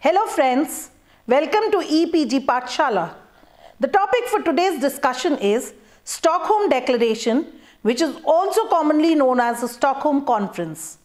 Hello friends, welcome to EPG Pathshala. The topic for today's discussion is Stockholm Declaration which is also commonly known as the Stockholm Conference.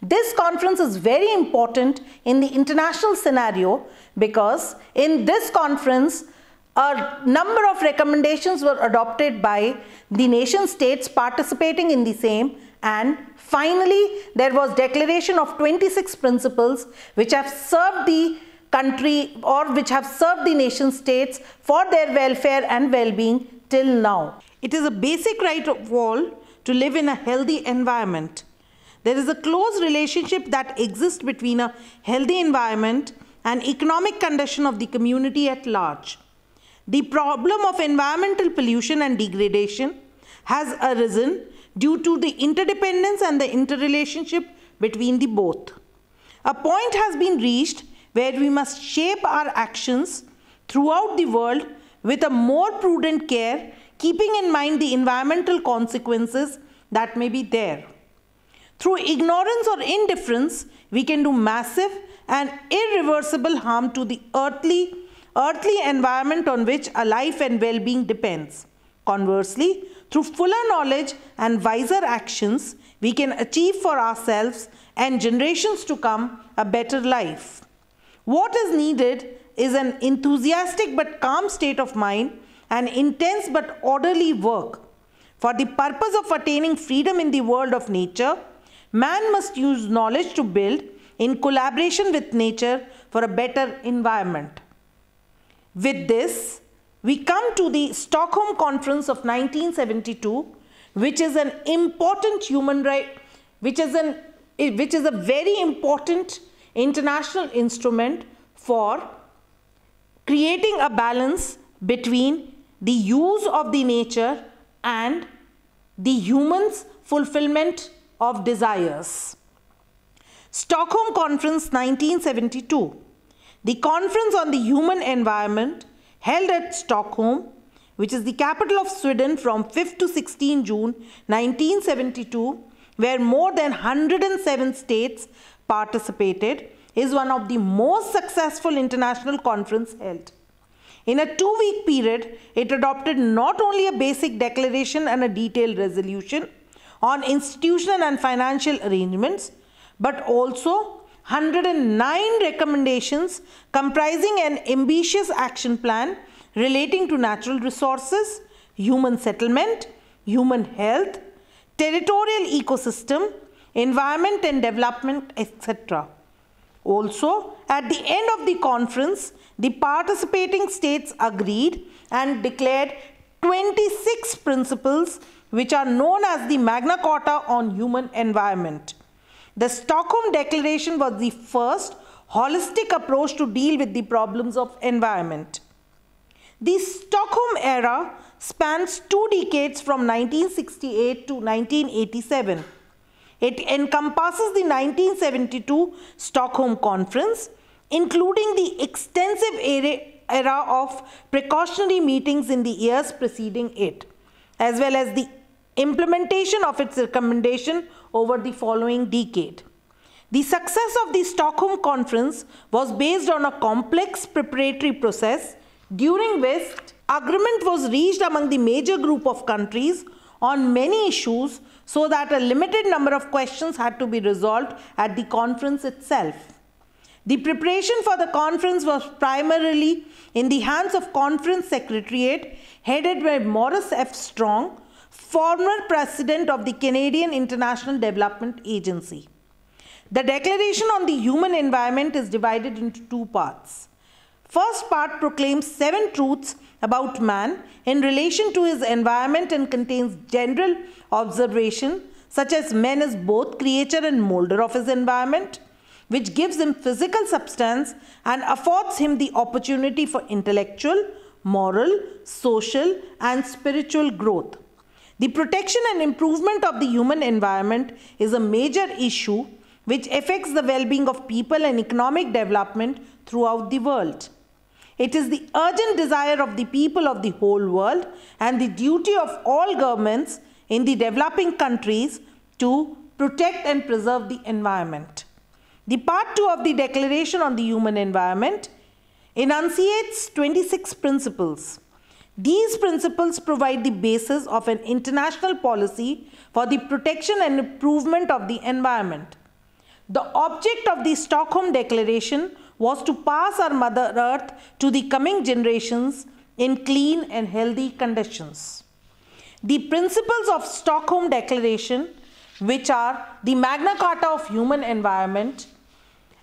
This conference is very important in the international scenario because in this conference a number of recommendations were adopted by the nation states participating in the same and finally, there was declaration of 26 principles which have served the country or which have served the nation states for their welfare and well-being till now. It is a basic right of all to live in a healthy environment. There is a close relationship that exists between a healthy environment and economic condition of the community at large. The problem of environmental pollution and degradation has arisen due to the interdependence and the interrelationship between the both. A point has been reached where we must shape our actions throughout the world with a more prudent care, keeping in mind the environmental consequences that may be there. Through ignorance or indifference, we can do massive and irreversible harm to the earthly, earthly environment on which a life and well-being depends. Conversely, through fuller knowledge and wiser actions, we can achieve for ourselves and generations to come a better life. What is needed is an enthusiastic but calm state of mind and intense but orderly work. For the purpose of attaining freedom in the world of nature, man must use knowledge to build in collaboration with nature for a better environment. With this, we come to the Stockholm Conference of 1972, which is an important human right, which is an which is a very important international instrument for creating a balance between the use of the nature and the human's fulfillment of desires. Stockholm Conference 1972. The Conference on the Human Environment held at Stockholm, which is the capital of Sweden from 5th to 16 June 1972, where more than 107 states participated, is one of the most successful international conference held. In a two-week period, it adopted not only a basic declaration and a detailed resolution on institutional and financial arrangements, but also 109 recommendations comprising an ambitious action plan relating to natural resources, human settlement, human health, territorial ecosystem, environment and development, etc. Also, at the end of the conference, the participating states agreed and declared 26 principles which are known as the Magna Carta on human environment. The Stockholm Declaration was the first holistic approach to deal with the problems of environment. The Stockholm era spans two decades from 1968 to 1987. It encompasses the 1972 Stockholm Conference, including the extensive era of precautionary meetings in the years preceding it, as well as the implementation of its recommendation over the following decade. The success of the Stockholm Conference was based on a complex preparatory process during which agreement was reached among the major group of countries on many issues so that a limited number of questions had to be resolved at the conference itself. The preparation for the conference was primarily in the hands of conference secretariat headed by Morris F. Strong former president of the Canadian International Development Agency. The Declaration on the Human Environment is divided into two parts. First part proclaims seven truths about man in relation to his environment and contains general observation such as man is both creator and molder of his environment which gives him physical substance and affords him the opportunity for intellectual, moral, social and spiritual growth. The protection and improvement of the human environment is a major issue which affects the well-being of people and economic development throughout the world. It is the urgent desire of the people of the whole world and the duty of all governments in the developing countries to protect and preserve the environment. The part 2 of the Declaration on the Human Environment enunciates 26 principles. These principles provide the basis of an international policy for the protection and improvement of the environment. The object of the Stockholm Declaration was to pass our Mother Earth to the coming generations in clean and healthy conditions. The principles of Stockholm Declaration, which are the Magna Carta of human environment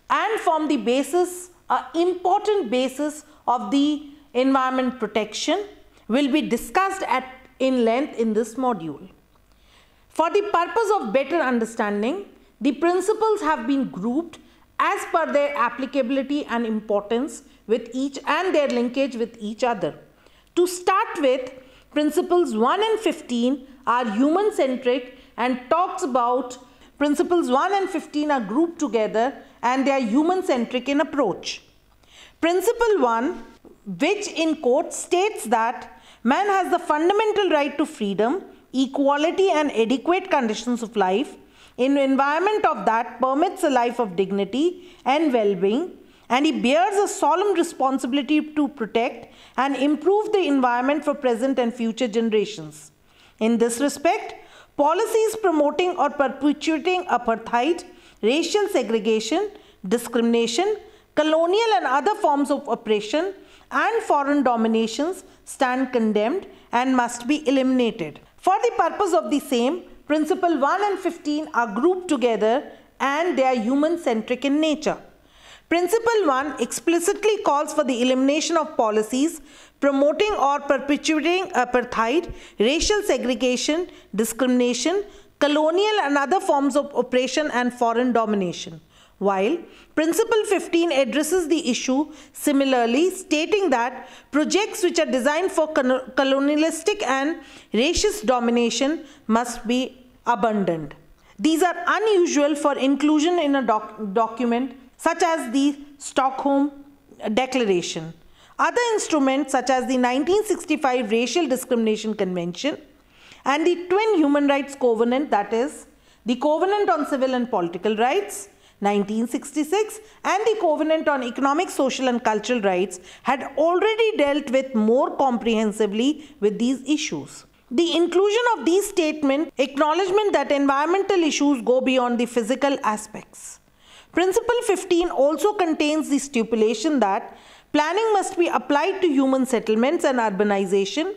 and form the basis, an important basis of the environment protection will be discussed at, in length in this module. For the purpose of better understanding, the principles have been grouped as per their applicability and importance with each and their linkage with each other. To start with, principles 1 and 15 are human centric and talks about principles 1 and 15 are grouped together and they are human centric in approach. Principle 1 which in quote states that Man has the fundamental right to freedom, equality, and adequate conditions of life in an environment of that permits a life of dignity and well-being and he bears a solemn responsibility to protect and improve the environment for present and future generations. In this respect, policies promoting or perpetuating apartheid, racial segregation, discrimination, colonial and other forms of oppression and foreign dominations stand condemned and must be eliminated. For the purpose of the same, Principle 1 and 15 are grouped together and they are human-centric in nature. Principle 1 explicitly calls for the elimination of policies promoting or perpetuating apartheid, racial segregation, discrimination, colonial and other forms of oppression and foreign domination. While Principle 15 addresses the issue similarly, stating that projects which are designed for colonialistic and racist domination must be abandoned. These are unusual for inclusion in a doc document such as the Stockholm Declaration. Other instruments such as the 1965 Racial Discrimination Convention and the twin human rights covenant that is the Covenant on Civil and Political Rights 1966 and the Covenant on Economic, Social and Cultural Rights had already dealt with more comprehensively with these issues. The inclusion of these statements acknowledgement that environmental issues go beyond the physical aspects. Principle 15 also contains the stipulation that planning must be applied to human settlements and urbanization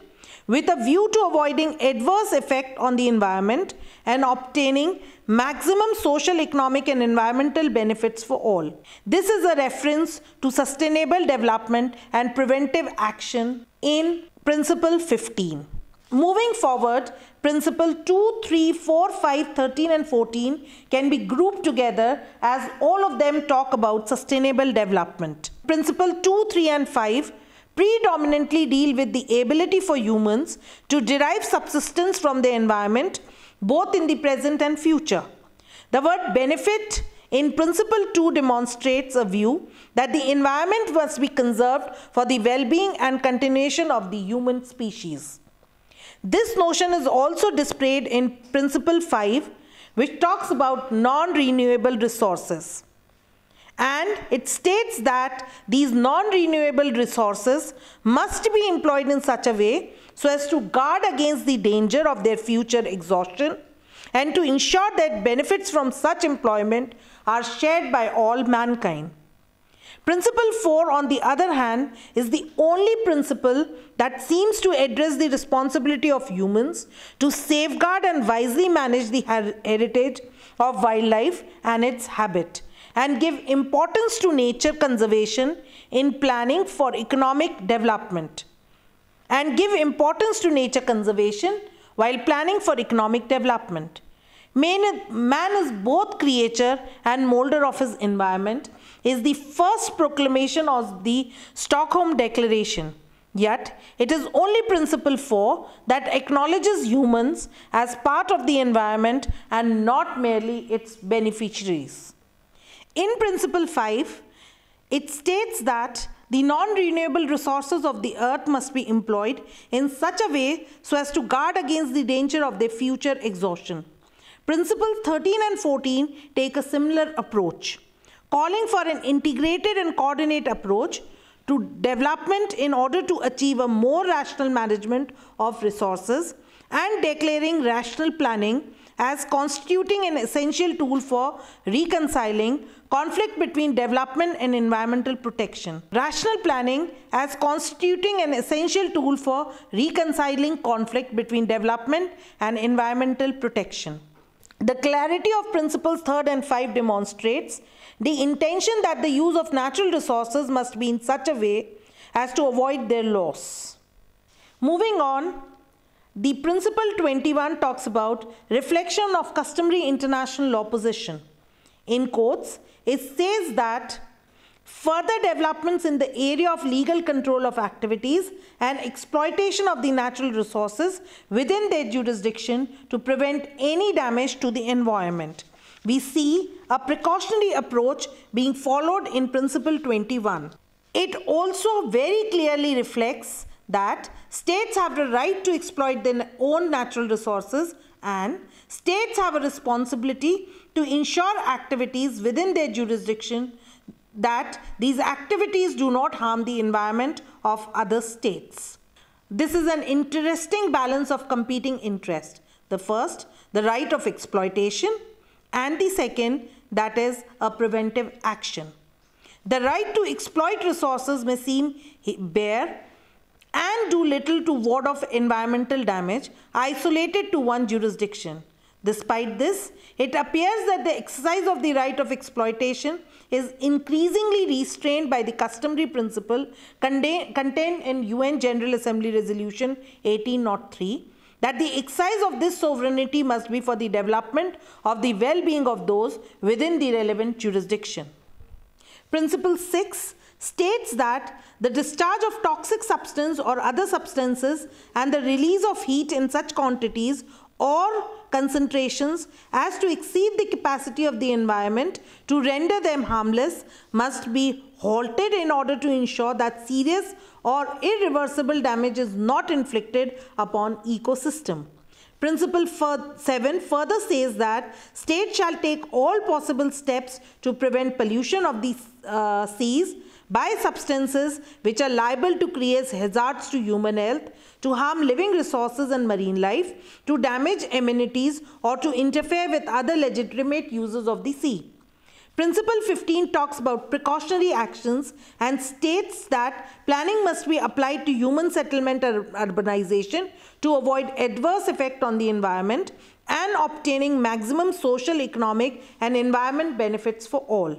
with a view to avoiding adverse effect on the environment and obtaining maximum social, economic and environmental benefits for all. This is a reference to sustainable development and preventive action in principle 15. Moving forward, principle 2, 3, 4, 5, 13 and 14 can be grouped together as all of them talk about sustainable development. Principle 2, 3 and 5 predominantly deal with the ability for humans to derive subsistence from the environment, both in the present and future. The word benefit in principle 2 demonstrates a view that the environment must be conserved for the well-being and continuation of the human species. This notion is also displayed in principle 5 which talks about non-renewable resources and it states that these non-renewable resources must be employed in such a way so as to guard against the danger of their future exhaustion and to ensure that benefits from such employment are shared by all mankind. Principle 4, on the other hand, is the only principle that seems to address the responsibility of humans to safeguard and wisely manage the heritage of wildlife and its habit and give importance to nature conservation in planning for economic development. And give importance to nature conservation while planning for economic development. Man, is both creator and molder of his environment is the first proclamation of the Stockholm Declaration. Yet, it is only principle 4 that acknowledges humans as part of the environment and not merely its beneficiaries. In principle 5, it states that the non-renewable resources of the earth must be employed in such a way so as to guard against the danger of their future exhaustion. Principles 13 and 14 take a similar approach, calling for an integrated and coordinate approach to development in order to achieve a more rational management of resources and declaring rational planning as constituting an essential tool for reconciling conflict between development and environmental protection. Rational planning as constituting an essential tool for reconciling conflict between development and environmental protection. The clarity of principles 3rd and 5 demonstrates the intention that the use of natural resources must be in such a way as to avoid their loss. Moving on, the Principle 21 talks about reflection of customary international law position. In quotes, it says that further developments in the area of legal control of activities and exploitation of the natural resources within their jurisdiction to prevent any damage to the environment. We see a precautionary approach being followed in Principle 21. It also very clearly reflects that states have the right to exploit their own natural resources and states have a responsibility to ensure activities within their jurisdiction that these activities do not harm the environment of other states. This is an interesting balance of competing interest. The first, the right of exploitation and the second, that is a preventive action. The right to exploit resources may seem bare and do little to ward off environmental damage isolated to one jurisdiction. Despite this, it appears that the exercise of the right of exploitation is increasingly restrained by the customary principle contained in UN General Assembly Resolution 1803 that the exercise of this sovereignty must be for the development of the well-being of those within the relevant jurisdiction. Principle 6 states that the discharge of toxic substance or other substances and the release of heat in such quantities or concentrations as to exceed the capacity of the environment to render them harmless must be halted in order to ensure that serious or irreversible damage is not inflicted upon ecosystem. Principle 7 further says that state shall take all possible steps to prevent pollution of these uh, seas by substances which are liable to create hazards to human health, to harm living resources and marine life, to damage amenities or to interfere with other legitimate uses of the sea. Principle 15 talks about precautionary actions and states that planning must be applied to human settlement or urbanization to avoid adverse effect on the environment and obtaining maximum social, economic and environment benefits for all.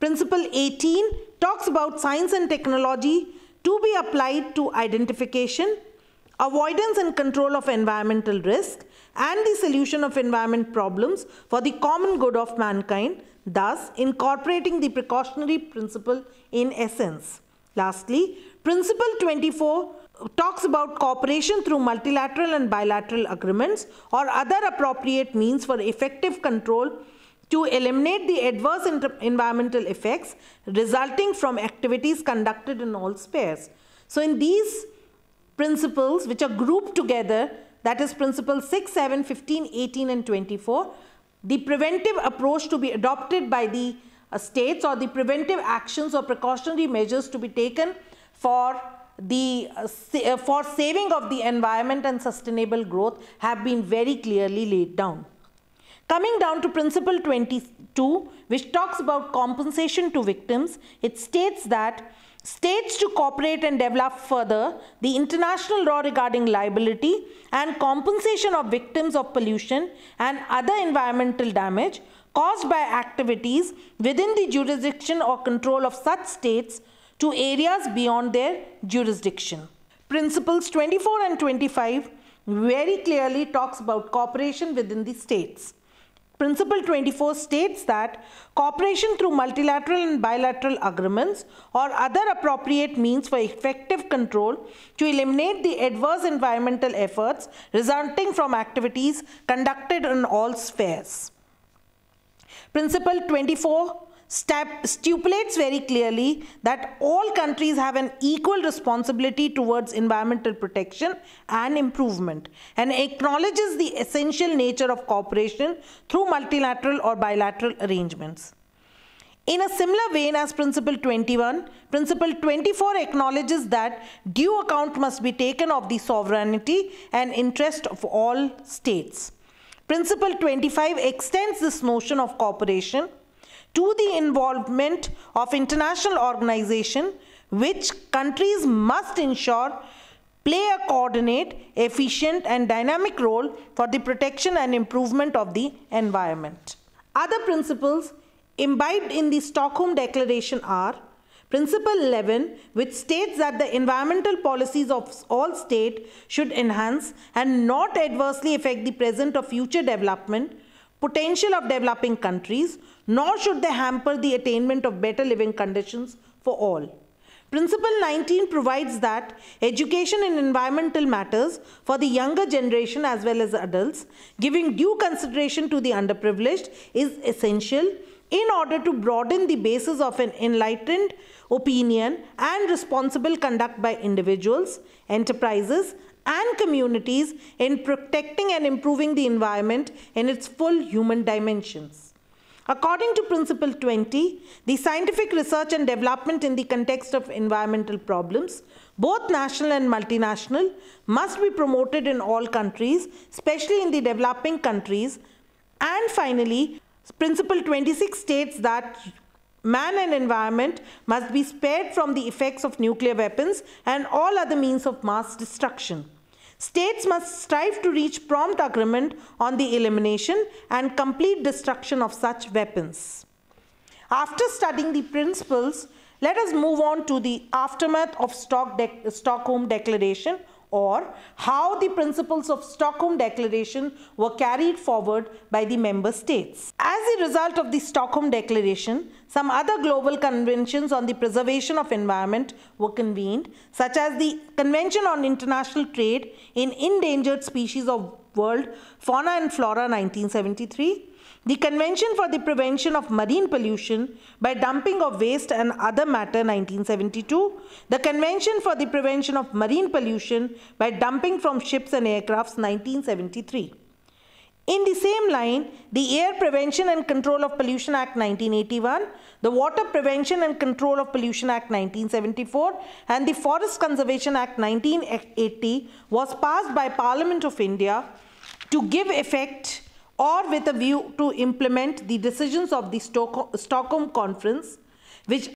Principle 18 talks about science and technology to be applied to identification, avoidance and control of environmental risk and the solution of environment problems for the common good of mankind, thus incorporating the precautionary principle in essence. Lastly, Principle 24 talks about cooperation through multilateral and bilateral agreements or other appropriate means for effective control to eliminate the adverse environmental effects resulting from activities conducted in all spheres. So in these principles which are grouped together that is principles 6, 7, 15, 18 and 24 the preventive approach to be adopted by the uh, states or the preventive actions or precautionary measures to be taken for the uh, sa uh, for saving of the environment and sustainable growth have been very clearly laid down. Coming down to principle 22, which talks about compensation to victims, it states that states to cooperate and develop further the international law regarding liability and compensation of victims of pollution and other environmental damage caused by activities within the jurisdiction or control of such states to areas beyond their jurisdiction. Principles 24 and 25 very clearly talks about cooperation within the states. Principle 24 states that cooperation through multilateral and bilateral agreements or other appropriate means for effective control to eliminate the adverse environmental efforts resulting from activities conducted in all spheres. Principle 24 stipulates very clearly that all countries have an equal responsibility towards environmental protection and improvement and acknowledges the essential nature of cooperation through multilateral or bilateral arrangements. In a similar vein as Principle 21, Principle 24 acknowledges that due account must be taken of the sovereignty and interest of all states. Principle 25 extends this notion of cooperation to the involvement of international organization which countries must ensure play a coordinate, efficient and dynamic role for the protection and improvement of the environment. Other principles imbibed in the Stockholm Declaration are Principle 11 which states that the environmental policies of all state should enhance and not adversely affect the present or future development potential of developing countries, nor should they hamper the attainment of better living conditions for all. Principle 19 provides that education in environmental matters for the younger generation as well as adults, giving due consideration to the underprivileged, is essential in order to broaden the basis of an enlightened opinion and responsible conduct by individuals, enterprises, and communities in protecting and improving the environment in its full human dimensions. According to Principle 20, the scientific research and development in the context of environmental problems, both national and multinational, must be promoted in all countries, especially in the developing countries. And finally, Principle 26 states that man and environment must be spared from the effects of nuclear weapons and all other means of mass destruction. States must strive to reach prompt agreement on the elimination and complete destruction of such weapons. After studying the principles, let us move on to the aftermath of Stockholm Declaration or how the principles of Stockholm Declaration were carried forward by the member states. As a result of the Stockholm Declaration, some other global conventions on the preservation of environment were convened, such as the Convention on International Trade in Endangered Species of World Fauna and Flora 1973, the Convention for the Prevention of Marine Pollution by Dumping of Waste and Other Matter 1972, the Convention for the Prevention of Marine Pollution by Dumping from Ships and Aircrafts 1973. In the same line, the Air Prevention and Control of Pollution Act 1981, the Water Prevention and Control of Pollution Act 1974 and the Forest Conservation Act 1980 was passed by Parliament of India to give effect or with a view to implement the decisions of the Stockholm Conference, which